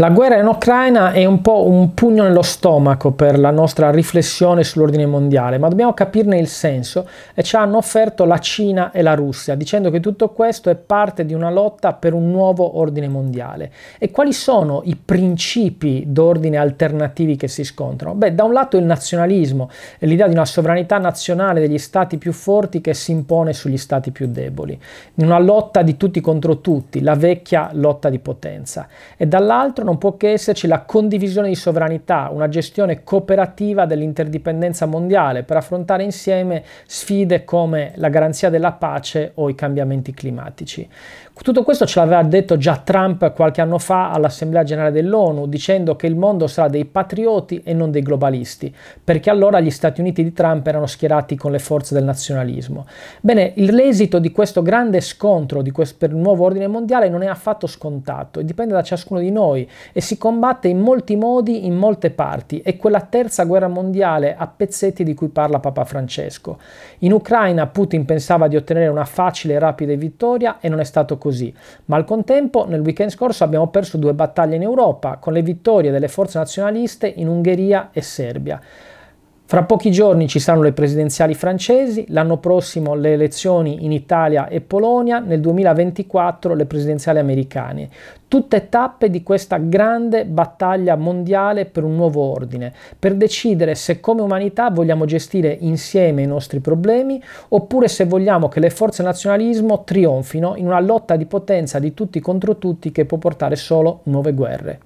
La guerra in Ucraina è un po' un pugno nello stomaco per la nostra riflessione sull'ordine mondiale, ma dobbiamo capirne il senso e ci hanno offerto la Cina e la Russia, dicendo che tutto questo è parte di una lotta per un nuovo ordine mondiale. E quali sono i principi d'ordine alternativi che si scontrano? Beh, da un lato il nazionalismo, l'idea di una sovranità nazionale degli stati più forti che si impone sugli stati più deboli, una lotta di tutti contro tutti, la vecchia lotta di potenza. E dall'altro non può che esserci la condivisione di sovranità, una gestione cooperativa dell'interdipendenza mondiale per affrontare insieme sfide come la garanzia della pace o i cambiamenti climatici. Tutto questo ce l'aveva detto già Trump qualche anno fa all'Assemblea Generale dell'ONU, dicendo che il mondo sarà dei patrioti e non dei globalisti, perché allora gli Stati Uniti di Trump erano schierati con le forze del nazionalismo. Bene, l'esito di questo grande scontro di questo, per il nuovo ordine mondiale non è affatto scontato, e dipende da ciascuno di noi e si combatte in molti modi, in molte parti. È quella terza guerra mondiale a pezzetti di cui parla Papa Francesco. In Ucraina Putin pensava di ottenere una facile e rapida vittoria e non è stato così, ma al contempo nel weekend scorso abbiamo perso due battaglie in Europa con le vittorie delle forze nazionaliste in Ungheria e Serbia. Fra pochi giorni ci saranno le presidenziali francesi, l'anno prossimo le elezioni in Italia e Polonia, nel 2024 le presidenziali americane. Tutte tappe di questa grande battaglia mondiale per un nuovo ordine, per decidere se come umanità vogliamo gestire insieme i nostri problemi oppure se vogliamo che le forze nazionalismo trionfino in una lotta di potenza di tutti contro tutti che può portare solo nuove guerre.